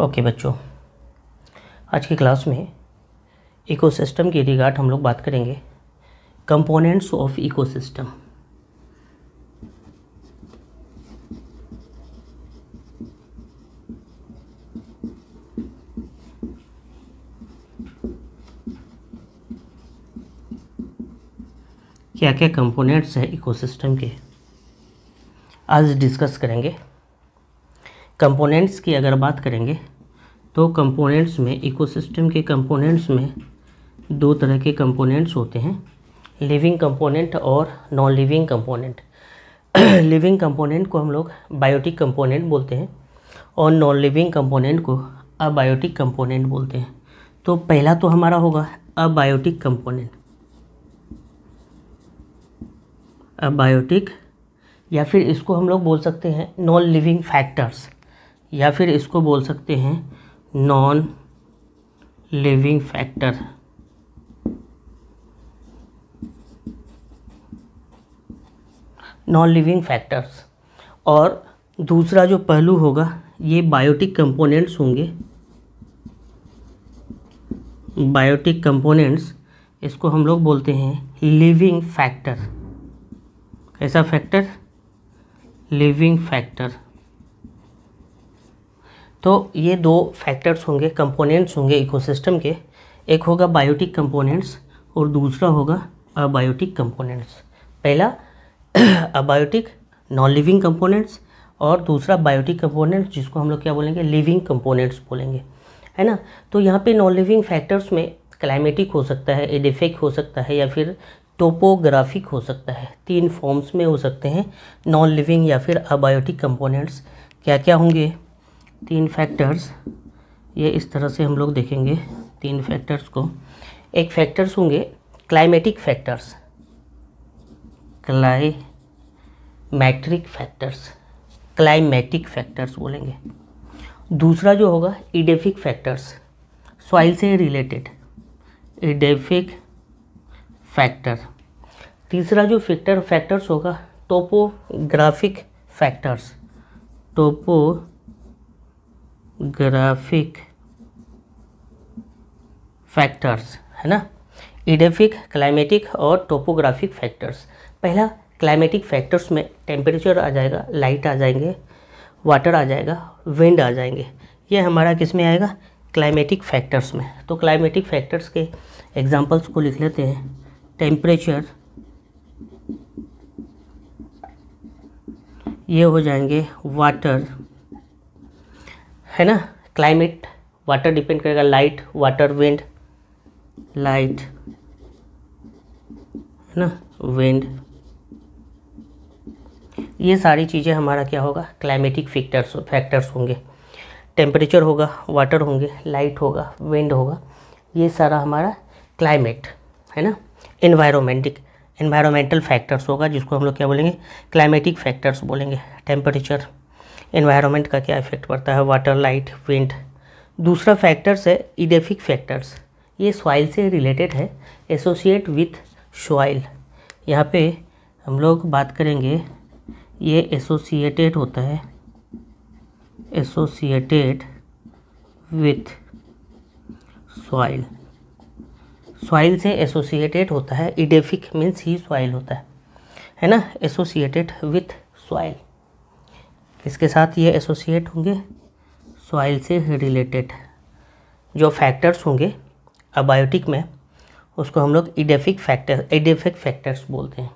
Okay बच्चों आज की क्लास में इकोसिस्टम के रिगार्ड हम लोग बात करेंगे कंपोनेंट्स ऑफ इकोसिस्टम क्या क्या कंपोनेंट्स हैं इकोसिस्टम के आज डिस्कस करेंगे कंपोनेंट्स की अगर बात करेंगे तो कंपोनेंट्स में इकोसिस्टम के कंपोनेंट्स में दो तरह के कंपोनेंट्स होते हैं लिविंग कंपोनेंट और non living component living component को हम लोग बायोटिक कंपोनेंट बोलते हैं और नॉन लिविंग कंपोनेंट को अबायोटिक कंपोनेंट बोलते हैं तो पहला तो हमारा होगा अबायोटिक कंपोनेंट अबायोटिक या फिर इसको हम लोग बोल सकते हैं नॉन लिविंग फैक्टर्स या फिर इसको बोल सकते हैं non living factor non living factors और दूसरा जो पहलू होगा ये बायोटिक कंपोनेंट्स होंगे बायोटिक कंपोनेंट्स इसको हम लोग बोलते हैं लिविंग फैक्टर कैसा फैक्टर लिविंग फैक्टर तो ये दो फैक्टर्स होंगे कंपोनेंट्स होंगे इकोसिस्टम के एक होगा बायोटिक कंपोनेंट्स और दूसरा होगा अबायोटिक कंपोनेंट्स पहला अबायोटिक नॉन लिविंग कंपोनेंट्स और दूसरा बायोटिक कंपोनेंट्स जिसको हम लोग क्या बोलेंगे लिविंग कंपोनेंट्स बोलेंगे है ना तो यहाँ पे नॉन लिविंग फैक्टर्स में क्लाइमेटिक हो सकता है एडिफिक हो सकता है या फिर टोपोग्राफिक हो सकता है तीन फॉर्म्स में हो सकते हैं नॉन लिविंग या फिर अबायोटिक कंपोनेंट्स क्या क्या होंगे तीन फैक्टर्स ये इस तरह से हम लोग देखेंगे तीन फैक्टर्स को एक फैक्टर्स होंगे climatic factors climatic factors climatic factors बोलेंगे दूसरा जो होगा इडेफिक फैक्टर्स सॉइल से रिलेटेड इडेफिक फैक्टर तीसरा जो फैक्टर फैक्टर्स होगा topographic factors topographic factors है ना इडेफिक क्लाइमेटिक और टोपोग्राफिक फैक्टर्स पहला क्लाइमेटिक फैक्टर्स में टेम्परेचर आ जाएगा लाइट आ जाएंगे वाटर आ जाएगा विंड आ जाएंगे ये हमारा किस में आएगा क्लाइमेटिक फैक्टर्स में तो क्लाइमेटिक फैक्टर्स के एग्जांपल्स को लिख लेते हैं टेम्परेचर ये हो जाएंगे वाटर है ना क्लाइमेट वाटर डिपेंड करेगा लाइट वाटर विंड लाइट है ना विंड ये सारी चीज़ें हमारा क्या होगा क्लाइमेटिक फैक्टर्स फैक्टर्स होंगे टेम्परेचर होगा वाटर होंगे लाइट होगा विंड होगा ये सारा हमारा क्लाइमेट है ना इन्वायरमेंटिक इन्वायरमेंटल फैक्टर्स होगा जिसको हम लोग क्या बोलेंगे क्लाइमेटिक फैक्टर्स बोलेंगे टेम्परेचर एनवायरनमेंट का क्या इफेक्ट पड़ता है वाटर लाइट विंड दूसरा फैक्टर्स है इडेफिक फैक्टर्स ये सॉइल से रिलेटेड है एसोसिएट विथ सॉइल यहाँ पे हम लोग बात करेंगे ये एसोसिएटेड होता है एसोसिएटेड विथ सॉइल सॉइल से एसोसिएटेड होता है इडेफिक मीन्स ही सॉइल होता है है ना एसोसिएटेड विथ सॉइल इसके साथ ये एसोसिएट होंगे सॉइल से रिलेटेड जो फैक्टर्स होंगे अबायोटिक में उसको हम लोग इडेफिक फैक्टर इडेफिक फैक्टर्स बोलते हैं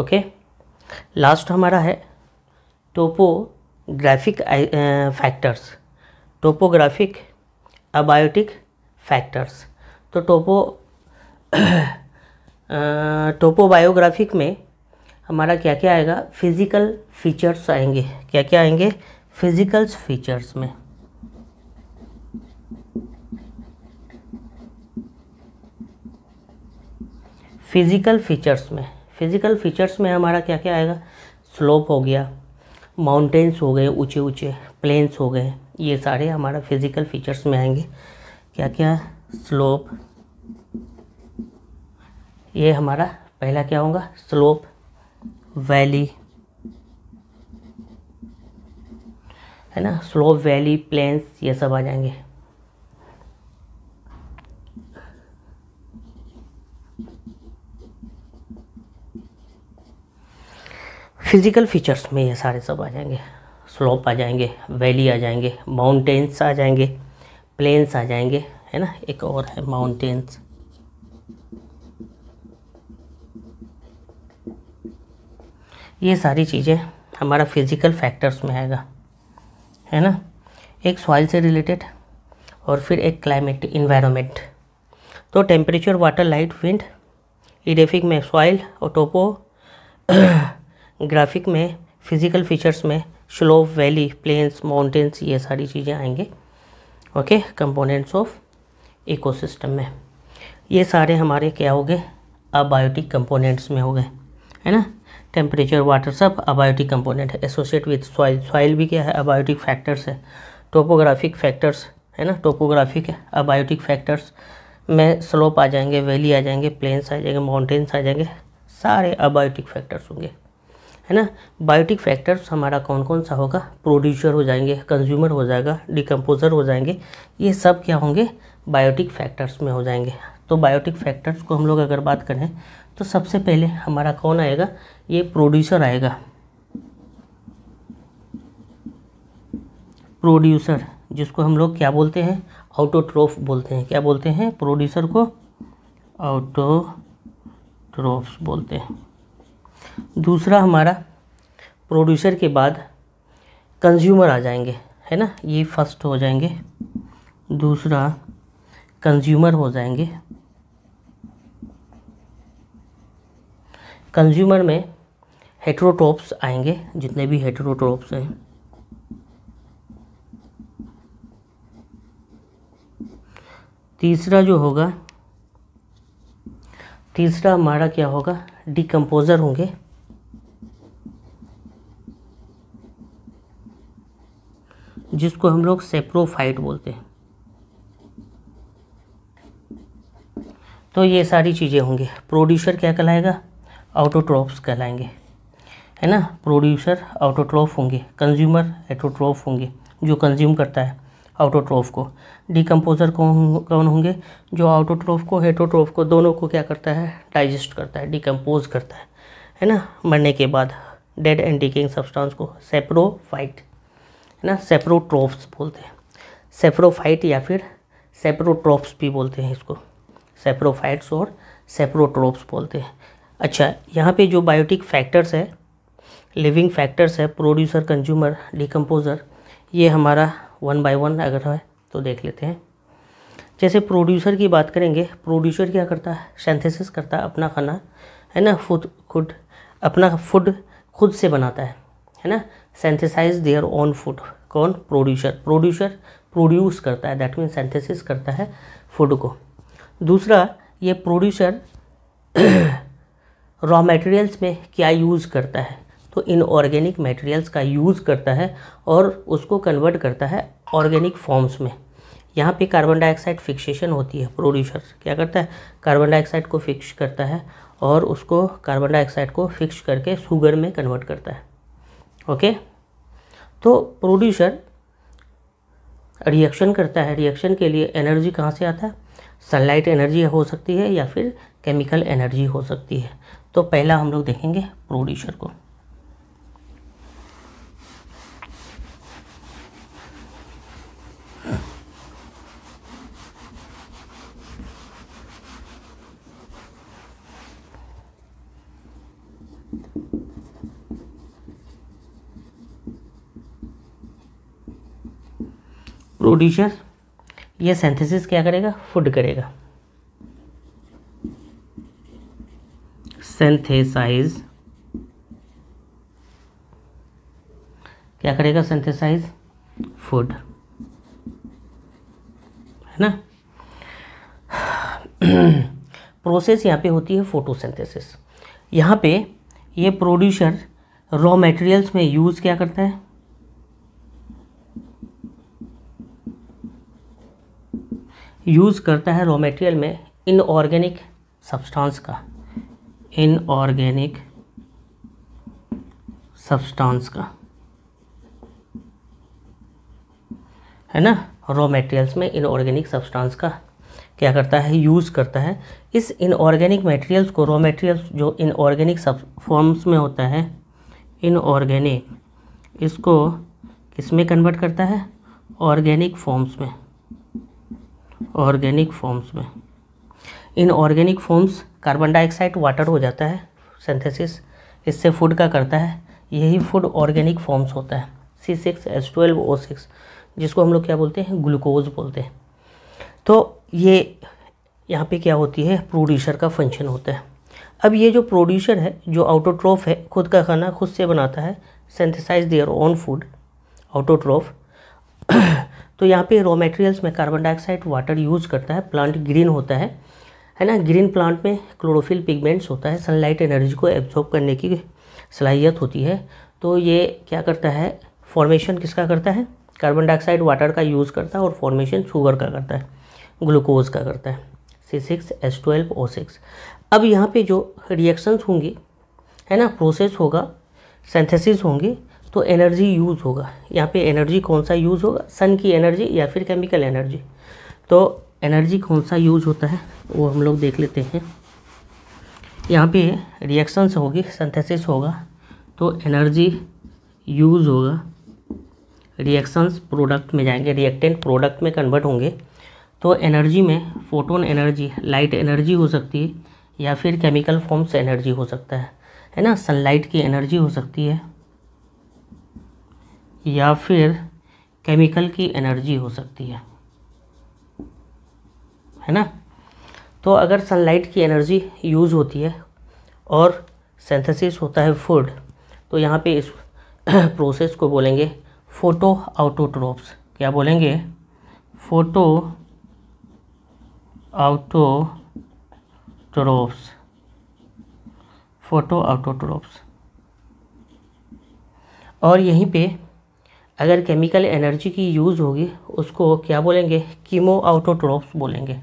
ओके लास्ट हमारा है topographic factors topographic abiotic factors तो टोपो टोपोबायोग्राफिक uh, में हमारा क्या क्या आएगा फिज़िकल फीचर्स आएंगे क्या क्या आएंगे फिज़िकल्स फीचर्स में फिज़िकल फीचर्स में फिज़िकल फीचर्स में हमारा क्या क्या आएगा स्लोप हो गया माउंटेन्स हो गए ऊंचे ऊंचे प्लेन्स हो गए ये सारे हमारा फिज़िकल फीचर्स में आएंगे क्या क्या स्लोप ये हमारा पहला क्या होगा स्लोप वैली है ना स्लोप वैली प्लेन्स ये सब आ जाएंगे फिज़िकल फीचर्स में ये सारे सब आ जाएंगे स्लोप आ जाएंगे वैली आ जाएंगे माउंटेन्स आ जाएंगे प्लेन्स आ जाएंगे है ना एक और है माउंटेन्स ये सारी चीज़ें हमारा फिज़िकल फैक्टर्स में आएगा है ना एक सॉइल से रिलेटेड और फिर एक क्लाइमेट इन्वायरमेंट तो temperature water light wind edaphic में सॉइल और टोपो ग्राफिक में फिज़िकल फीचर्स में स्लोप वैली प्लेन्स माउंटेन्स ये सारी चीज़ें आएंगे ओके कंपोनेंट्स ऑफ इकोसिस्टम में ये सारे हमारे क्या हो गए अबायोटिक कंपोनेंट्स में हो गए है ना टेम्परेचर वाटर सब अबायोटिक कंपोनेंट है एसोसिएट विथ सॉइल सॉइल भी क्या है अबायोटिक फैक्टर्स है टोपोग्राफिक फैक्टर्स है ना टोपोग्राफिक अबायोटिक फैक्टर्स में स्लोप आ जाएंगे वैली आ जाएंगे प्लेन्स आ जाएंगे माउंटेन्स आ जाएंगे सारे अबायोटिक फैक्टर्स होंगे है ना बायोटिक फैक्टर्स हमारा कौन कौन सा होगा प्रोड्यूसर हो जाएंगे कंज्यूमर हो जाएगा डिकम्पोजर हो जाएंगे ये सब क्या होंगे बायोटिक फैक्टर्स में हो जाएंगे तो बायोटिक फैक्टर्स को हम लोग अगर बात करें तो सबसे पहले हमारा कौन आएगा ये प्रोड्यूसर आएगा प्रोड्यूसर जिसको हम लोग क्या बोलते हैं ऑटोट्रोफ बोलते हैं क्या बोलते हैं प्रोड्यूसर को ऑटोट्रोफ्स बोलते हैं दूसरा हमारा प्रोड्यूसर के बाद कंज्यूमर आ जाएंगे है ना ये फर्स्ट हो जाएंगे दूसरा कंज्यूमर हो जाएंगे कंज्यूमर में हेट्रोटोप्स आएंगे जितने भी हेट्रोटोप्स हैं तीसरा जो होगा तीसरा हमारा क्या होगा डिकम्पोज़र होंगे जिसको हम लोग सेप्रोफाइट बोलते हैं तो ये सारी चीज़ें होंगे प्रोड्यूसर क्या कहलाएगा ऑटोट्रॉप्स कहलाएंगे है ना प्रोड्यूसर ऑटोट्रॉफ होंगे कंज्यूमर एटोट्रॉफ होंगे जो कंज्यूम करता है ऑटोट्रॉफ को डिकम्पोजर कौन कौन होंगे जो ऑटोट्रॉफ को हेटोट्रॉफ को दोनों को क्या करता है डाइजेस्ट करता है डिकम्पोज करता है है ना मरने के बाद डेड एंड डिकिंग सब्सटेंस को सेप्रोफाइट है ना सेप्रोट्रोफ्स बोलते हैं सेप्रोफाइट या फिर सेप्रोट्रोप्स भी बोलते हैं इसको सेप्रोफाइट्स और सेप्रोट्रोप्स बोलते हैं अच्छा यहाँ पे जो बायोटिक फैक्टर्स है लिविंग फैक्टर्स है प्रोड्यूसर कंज्यूमर डिकम्पोज़र ये हमारा वन बाय वन अगर है तो देख लेते हैं जैसे प्रोड्यूसर की बात करेंगे प्रोड्यूसर क्या करता है सेंथेसिस करता है अपना खाना है ना फूड खुद अपना फूड खुद से बनाता है है ना सेंथेसाइज देयर ओन फूड कौन प्रोड्यूसर प्रोड्यूसर प्रोड्यूस करता है दैट मीन सेंथेसिस करता है फूड को दूसरा ये प्रोड्यूसर रॉ मटेरियल्स में क्या यूज़ करता है तो इनऑर्गेनिक मटेरियल्स का यूज़ करता है और उसको कन्वर्ट करता है ऑर्गेनिक फॉर्म्स में यहाँ पे कार्बन डाइऑक्साइड फिक्सेशन होती है प्रोड्यूसर क्या करता है कार्बन डाइऑक्साइड को फिक्स करता है और उसको कार्बन डाइऑक्साइड को फिक्स करके शुगर में कन्वर्ट करता है ओके तो प्रोड्यूसर रिएक्शन करता है रिएक्शन के लिए एनर्जी कहाँ से आता है सनलाइट एनर्जी हो सकती है या फिर केमिकल एनर्जी हो सकती है तो पहला हम लोग देखेंगे प्रोड्यूसर को प्रोड्यूसर ये सेंथेसिस क्या करेगा फूड करेगा सेंथेसाइज क्या करेगा सेंथेसाइज फूड है ना प्रोसेस यहाँ पे होती है फोटोसिंथेसिस यहाँ पे ये प्रोड्यूसर रॉ मटेरियल्स में यूज़ क्या करता है यूज़ करता है रॉ मटेरियल में इनऑर्गेनिक सब्सटेंस का इनऑर्गेनिक सब्सटेंस का है ना रॉ मटेरियल्स में इनऑर्गेनिक सब्सटेंस का क्या करता है यूज़ करता है इस इनऑर्गेनिक मटेरियल्स को रॉ मटेरियल्स जो इनऑर्गेनिक सब फॉर्म्स में होता है इनऑर्गेनिक इसको किस में कन्वर्ट करता है ऑर्गेनिक फॉर्म्स में ऑर्गेनिक फॉर्म्स में inorganic forms carbon dioxide water हो जाता है सिंथेसिस इससे फूड का करता है यही फूड ऑर्गेनिक फॉर्म्स होता है C six S twelve O six जिसको हम लोग क्या बोलते हैं ग्लूकोज बोलते हैं तो ये यहाँ पे क्या होती है प्रोड्यूसर का फंक्शन होता है अब ये जो प्रोड्यूसर है जो आउटोट्रोफ है खुद का खाना खुद से बनाता है synthesize their own food autotroph तो यहाँ पे रॉ मटेरियल्स में कार्बन डाइऑक्साइड वाटर यूज़ करता है प्लांट ग्रीन होता है है ना ग्रीन प्लांट में क्लोरोफिल पिगमेंट्स होता है सनलाइट एनर्जी को एब्जॉर्ब करने की सलाहियत होती है तो ये क्या करता है फॉर्मेशन किसका करता है कार्बन डाइऑक्साइड वाटर का यूज़ करता है और फॉर्मेशन शुगर का करता है ग्लूकोज का करता है C six S twelve O six अब यहाँ पे जो रिएक्शंस होंगी है ना प्रोसेस होगा सेंथेसिस होंगी तो एनर्जी यूज़ होगा यहाँ पे एनर्जी कौन सा यूज़ होगा सन की एनर्जी या फिर केमिकल एनर्जी तो एनर्जी कौन सा यूज होता है वो हम लोग देख लेते हैं यहाँ पे रिएक्शंस होगी सिंथेसिस होगा तो एनर्जी यूज होगा रिएक्शंस प्रोडक्ट में जाएंगे रिएक्टेंट प्रोडक्ट में कन्वर्ट होंगे तो एनर्जी में फोटोन एनर्जी लाइट एनर्जी हो सकती है या फिर केमिकल फॉर्म से एनर्जी हो सकता है है ना सनलाइट की एनर्जी हो सकती है या फिर केमिकल की एनर्जी हो सकती है है ना तो अगर सनलाइट की एनर्जी यूज़ होती है और सेंथेसिस होता है फूड तो यहाँ पे इस प्रोसेस को बोलेंगे फ़ोटो आउटोट्रोप्स क्या बोलेंगे फ़ोटो आउटोट्रोप्स फ़ोटो आउटोट्रोप्स और यहीं पे अगर केमिकल एनर्जी की यूज़ होगी उसको क्या बोलेंगे कीमो आउटोट्रोप्स बोलेंगे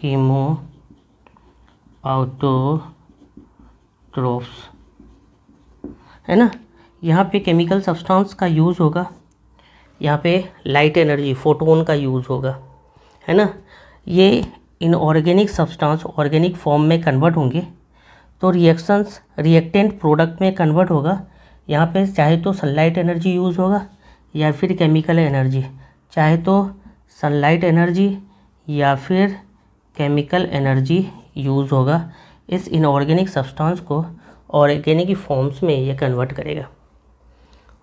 कीमो ट्रोप्स है ना यहाँ पे केमिकल सब्सटेंस का यूज़ होगा यहाँ पे लाइट एनर्जी फोटोन का यूज़ होगा है ना ये inorganic substance organic form में कन्वर्ट होंगे तो रिएक्शंस रिएक्टेंट प्रोडक्ट में कन्वर्ट होगा यहाँ पे चाहे तो सनलाइट एनर्जी यूज़ होगा या फिर केमिकल एनर्जी चाहे तो सनलाइट एनर्जी या फिर केमिकल एनर्जी यूज़ होगा इस इनऑर्गेनिक सब्सटेंस को ऑर्गेनिक फॉर्म्स में ये कन्वर्ट करेगा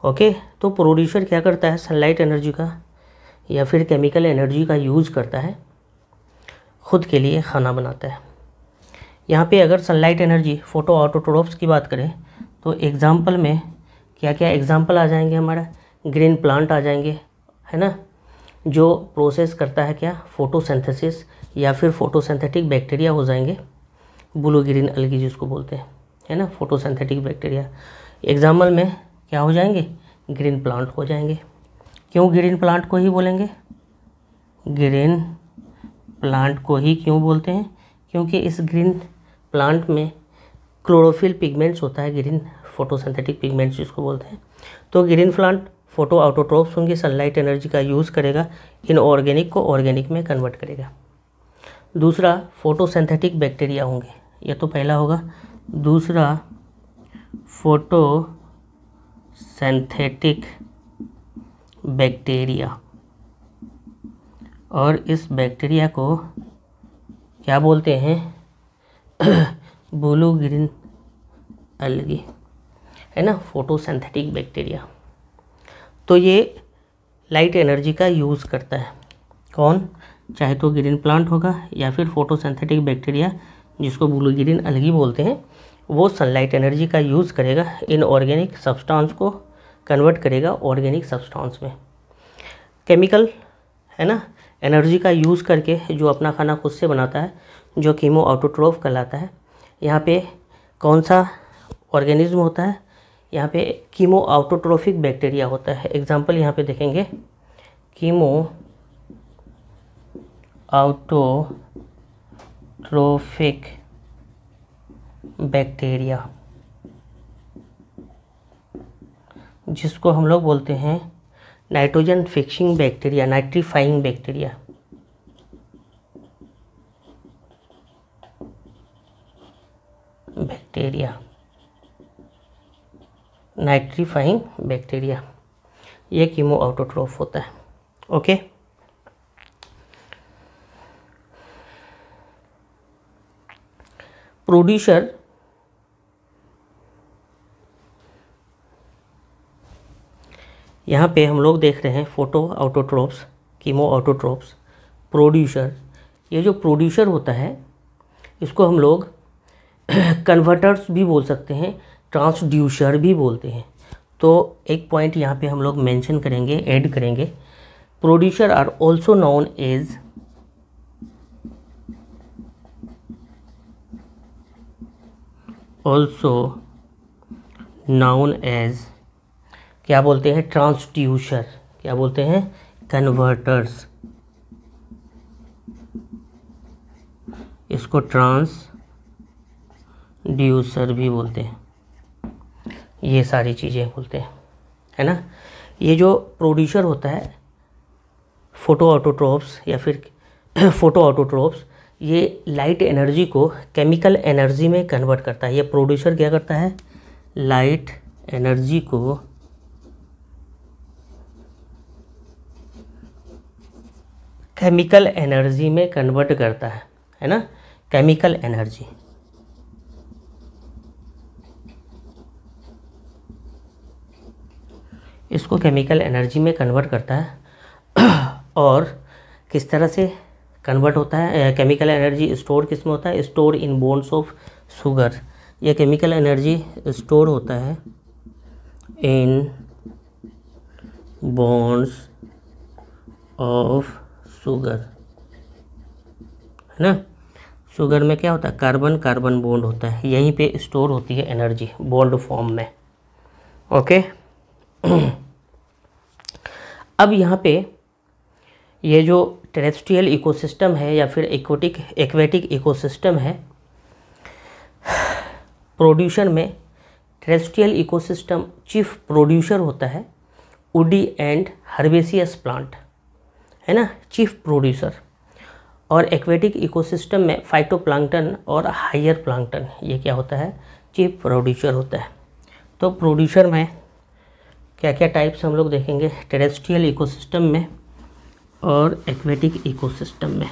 ओके तो प्रोड्यूसर क्या करता है सनलाइट एनर्जी का या फिर केमिकल एनर्जी का यूज़ करता है खुद के लिए खाना बनाता है यहाँ पे अगर सनलाइट एनर्जी फ़ोटो ऑटोट्रोप्स की बात करें तो एग्ज़ाम्पल में क्या क्या एग्ज़ाम्पल आ जाएंगे हमारा ग्रीन प्लांट आ जाएंगे है ना जो प्रोसेस करता है क्या फोटोसिंथेसिस या फिर फोटोसिंथेटिक बैक्टीरिया हो जाएंगे ब्लू ग्रीन अलगी जिसको बोलते हैं है ना फोटोसिंथेटिक बैक्टीरिया एग्जाम्पल में क्या हो जाएंगे ग्रीन प्लांट हो जाएंगे क्यों ग्रीन प्लांट को ही बोलेंगे ग्रीन प्लांट को ही क्यों बोलते हैं क्योंकि इस ग्रीन प्लांट में क्लोरोफिल पिगमेंट्स होता है ग्रीन फोटोसिंथेटिक पिगमेंट्स जिसको बोलते हैं तो ग्रीन प्लांट फोटो आउटोट्रोप्स होंगे सनलाइट एनर्जी का यूज़ करेगा इन ऑर्गेनिक को ऑर्गेनिक में कन्वर्ट करेगा दूसरा फोटोसिंथेटिक बैक्टीरिया होंगे यह तो पहला होगा दूसरा फोटोसिंथेटिक बैक्टीरिया और इस बैक्टीरिया को क्या बोलते हैं ब्लू ग्रीन अलगी है ना फोटोसिंथेटिक बैक्टीरिया तो ये लाइट एनर्जी का यूज़ करता है कौन चाहे तो ग्रीन प्लांट होगा या फिर फोटोसिंथेटिक बैक्टीरिया जिसको ब्लू ग्रीन अलगी बोलते हैं वो सनलाइट एनर्जी का यूज़ करेगा इन ऑर्गेनिक सब्सटेंस को कन्वर्ट करेगा ऑर्गेनिक सब्सटेंस में केमिकल है ना एनर्जी का यूज़ करके जो अपना खाना खुद से बनाता है जो कीमो ऑटोट्रोफ कहलाता है यहाँ पे कौन सा ऑर्गेनिज्म होता है यहाँ पे कीमो ऑटोट्रोफिक बैक्टीरिया होता है एग्जाम्पल यहाँ पर देखेंगे कीमो autotrophic बैक्टीरिया जिसको हम लोग बोलते हैं nitrogen fixing bacteria nitrifying bacteria bacteria nitrifying bacteria ये कीमो ऑटोट्रोफ होता है ओके प्रोड्यूसर यहाँ पे हम लोग देख रहे हैं photo autotrophs chemo autotrophs producer ये जो प्रोड्यूसर होता है इसको हम लोग कन्वर्टर्स भी बोल सकते हैं ट्रांसड्यूसर भी बोलते हैं तो एक पॉइंट यहाँ पे हम लोग मेंशन करेंगे ऐड करेंगे producer are also known as also known as क्या बोलते हैं ट्रांसड्यूसर क्या बोलते हैं कन्वर्टर्स इसको ट्रांसड्यूसर भी बोलते हैं ये सारी चीज़ें बोलते हैं है ना ये जो प्रोड्यूसर होता है फ़ोटो ऑटोट्रोप्स या फिर फ़ोटो ऑटोट्रोप्स ये लाइट एनर्जी को केमिकल एनर्जी में कन्वर्ट करता है ये प्रोड्यूसर क्या करता है लाइट एनर्जी को केमिकल एनर्जी में कन्वर्ट करता है है ना केमिकल एनर्जी इसको केमिकल एनर्जी में कन्वर्ट करता है और किस तरह से कन्वर्ट होता है केमिकल एनर्जी स्टोर किस में होता है store in bonds of sugar यह केमिकल एनर्जी स्टोर होता है इन बोन्स ऑफ शुगर है ना शुगर में क्या होता है कार्बन कार्बन बॉन्ड होता है यहीं पे स्टोर होती है एनर्जी बॉन्ड फॉर्म में ओके अब यहाँ पे ये जो टेरेस्ट्रियल इकोसिस्टम है या फिर एक्वेटिक एक्वेटिक इकोसिस्टम है प्रोड्यूशन में टेरेस्ट्रियल इकोसिस्टम चीफ प्रोड्यूसर होता है उडी एंड हर्बेसियस प्लांट है ना चीफ प्रोड्यूसर और एक्वेटिक इकोसिस्टम में फाइटोप्लांकटन और हायर प्लांकटन ये क्या होता है चीफ प्रोड्यूसर होता है तो प्रोड्यूसर में क्या क्या टाइप्स हम लोग देखेंगे टेरेस्ट्रियल इकोसिस्टम में और एक्वेटिक इकोसिस्टम में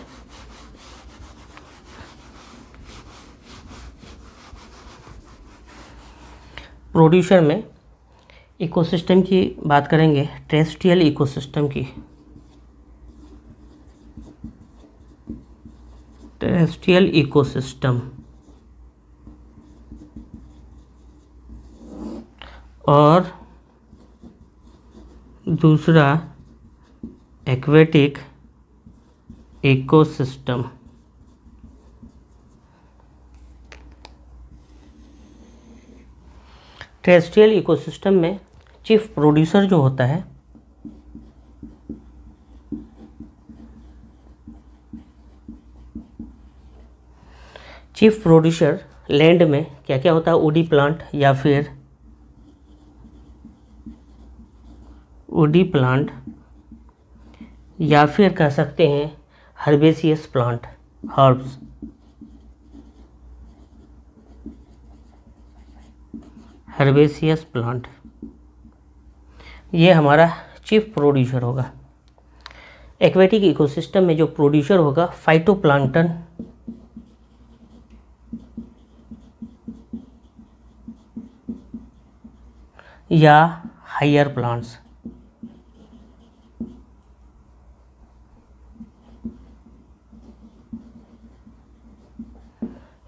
प्रोड्यूसर में इकोसिस्टम की बात करेंगे टेरेस्ट्रियल इकोसिस्टम की टेरेस्ट्रियल इकोसिस्टम और दूसरा एक्वेटिक इकोसिस्टम टेरेस्ट्रियल इकोसिस्टम में चीफ प्रोड्यूसर जो होता है चीफ प्रोड्यूसर लैंड में क्या क्या होता है उडी प्लांट या फिर उडी प्लांट या फिर कह सकते हैं herbaceous plant herbs herbaceous plant ये हमारा चीफ प्रोड्यूसर होगा एक्वेटिक इकोसिस्टम में जो प्रोड्यूसर होगा फाइटोप्लांटन या हायर प्लांट्स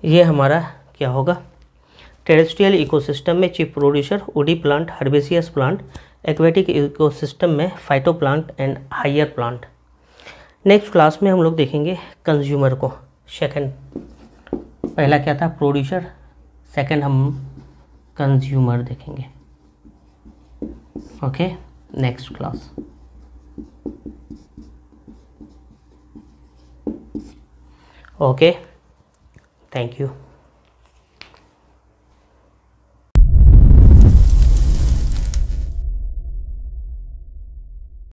ये हमारा क्या होगा टेरेस्ट्रियल इकोसिस्टम में chief producer woody plant herbaceous plant aquatic ecosystem में phyto plant and higher plant next class में हम लोग देखेंगे कंज्यूमर को सेकंड पहला क्या था प्रोड्यूसर सेकंड हम कंज्यूमर देखेंगे okay next class okay okay. Thank you.